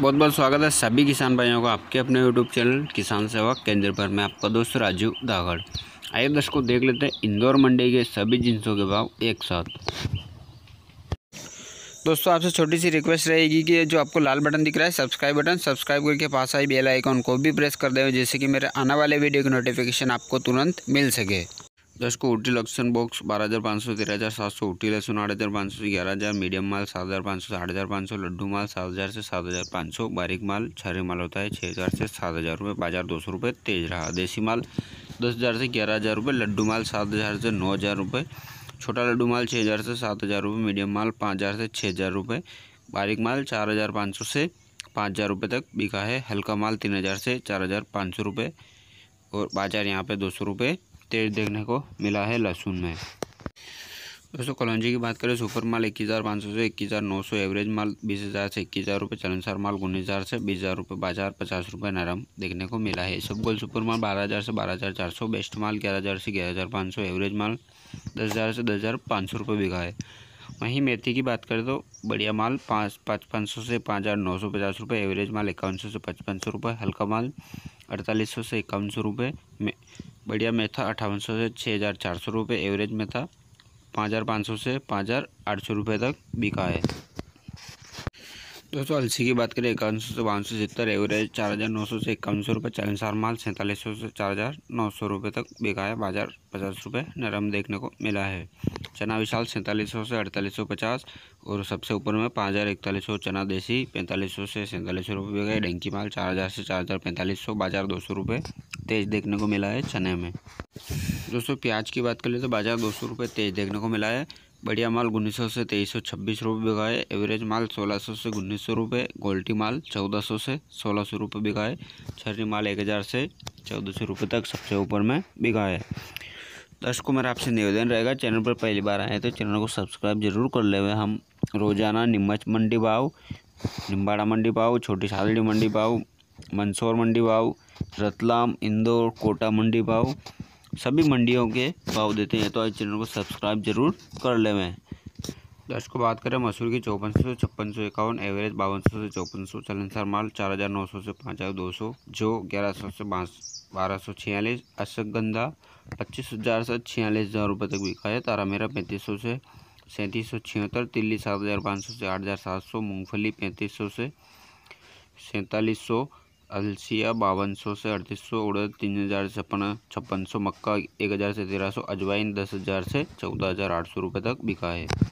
बहुत बहुत स्वागत है सभी किसान भाइयों का आपके अपने यूट्यूब चैनल किसान सेवा केंद्र पर मैं आपका दोस्त राजू दागड़ आइए दर्शकों देख लेते हैं इंदौर मंडी के सभी जिनसों के भाव एक साथ दोस्तों आपसे छोटी सी रिक्वेस्ट रहेगी कि जो आपको लाल बटन दिख रहा है सब्सक्राइब बटन सब्सक्राइब करके पास आई बेल आइकॉन को भी प्रेस कर दें जिससे कि मेरे आने वाले वीडियो की नोटिफिकेशन आपको तुरंत मिल सके दस को ओटी लक्षण बॉक्स बारह हज़ार पाँच सौ तेरह हज़ार सात सौ उठी लहसुन आठ हज़ार पाँच सौ ग्यारह हज़ार मीडियम माल सात हज़ार पाँच सौ साठ हज़ार पाँच सौ लड्डू माल सात हज़ार से सात हज़ार पाँच सौ बारीक माल छहरे माल होता है छः हज़ार से सात हज़ार रुपये बाजार दो सौ रुपये तेज रहा देसी माल दस हज़ार से ग्यारह हज़ार रुपये लड्डू माल सात हज़ार से नौ हज़ार रुपये छोटा लड्डू माल छः हज़ार से सात हज़ार रुपये मीडियम माल पाँच हज़ार से छः हज़ार रुपये बारीक माल चार हज़ार पाँच सौ से पाँच हज़ार रुपये तक बिका है हल्का माल तीन हज़ार से चार हज़ार पाँच सौ रुपये और बाजार यहाँ पे दो सौ रुपये तेज देखने को मिला है लहसुन में दोस्तों कलौजी की बात करें सुपर माल इक्कीस हज़ार पाँच सौ से इक्कीस हज़ार नौ सौ एवरेज माल बीस हज़ार से इक्कीस हज़ार रुपये चलनसार माल उन्नीस हज़ार से बीस हज़ार रुपये बाजार पचास रुपये नरम देखने को मिला है सब गोल सुपर माल बारह हज़ार से बारह हज़ार चार सौ बेस्ट माल ग्यारह हज़ार से ग्यारह हज़ार पाँच सौ एवरेज माल दस हज़ार से दस हज़ार पाँच सौ रुपये बिका है वहीं मेथी की बात करें तो बढ़िया माल पाँच पाँच पाँच सौ से पाँच हज़ार नौ सौ पचास रुपये एवरेज माल इक्यावन सौ से पचपन सौ रुपये हल्का माल अड़तालीस सौ से इक्यावन सौ रुपये बढ़िया में था अट्ठावन सौ से छः हज़ार चार सौ रुपये एवरेज में था पाँच हज़ार पाँच सौ से पाँच हज़ार आठ सौ रुपये तक बिका है दोस्तों अलसी की बात करें इक्यावन सौ से बावन सौ सत्तर एवरेज चार हज़ार नौ सौ से इक्यावन सौ रुपये चालीस हज़ार माल सैंतालीस सौ से चार हज़ार नौ सौ रुपये तक बिका है बाजार पचास रुपये नरम देखने को मिला है चना विशाल सैंतालीस सौ से अड़तालीस सौ पचास और सबसे ऊपर में पाँच हज़ार इकतालीस सौ चना देसी पैंतालीस सौ से सैंतालीस सौ रुपये बिका है डेंकी माल चार हज़ार से चार हज़ार पैंतालीस सौ बाजार दो सौ रुपये तेज देखने को मिला है चने में दोस्तों प्याज की बात कर ले तो बाजार दो सौ रुपये तेज देखने को मिला है बढ़िया माल उन्नीस सौ से तेईस सौ छब्बीस रुपये बिकाए एवरेज माल सोलह सौ से उन्नीस सौ रुपये गोल्टी माल चौदह सौ से सोलह सौ रुपये बिकाए है माल एक हज़ार से चौदह सौ रुपये तक सबसे ऊपर में बिकाए दस तो दर्शकों मेरा आपसे निवेदन रहेगा चैनल पर पहली बार आए तो चैनल को सब्सक्राइब जरूर कर ले हम रोज़ाना नीमच मंडी भाव निम्बाड़ा मंडी भाव छोटी सालड़ी मंडी भाव मंदसौर मंडी भाव रतलाम इंदौर कोटा मंडी भाव सभी मंडियों के भाव देते हैं तो आज चैनल को सब्सक्राइब जरूर कर लेवें दस तो को बात करें मसूर की चौपन सौ छप्पन सौ इक्यावन एवरेज बावन सौ से चौपन सौ चलनसार माल चार हज़ार नौ सौ से पाँच हज़ार दो सौ जो ग्यारह सौ से बारह सौ छियालीस अशगंधा पच्चीस हज़ार से छियालीस हज़ार रुपये तक बिका है तारा मेरा पैंतीस सौ से सैंतीस सौ छिहत्तर तिल्ली सात हज़ार पाँच सौ से आठ हज़ार सात सौ मूँगफली पैंतीस सौ से सैंतालीस सौ अलसिया बावन सौ से अड़तीस सौ उड़द तीन हज़ार छप्पन छप्पन सौ मक्का एक हज़ार से तेरह सौ अजवाइन दस हज़ार से चौदह हज़ार आठ सौ रुपये तक बिका है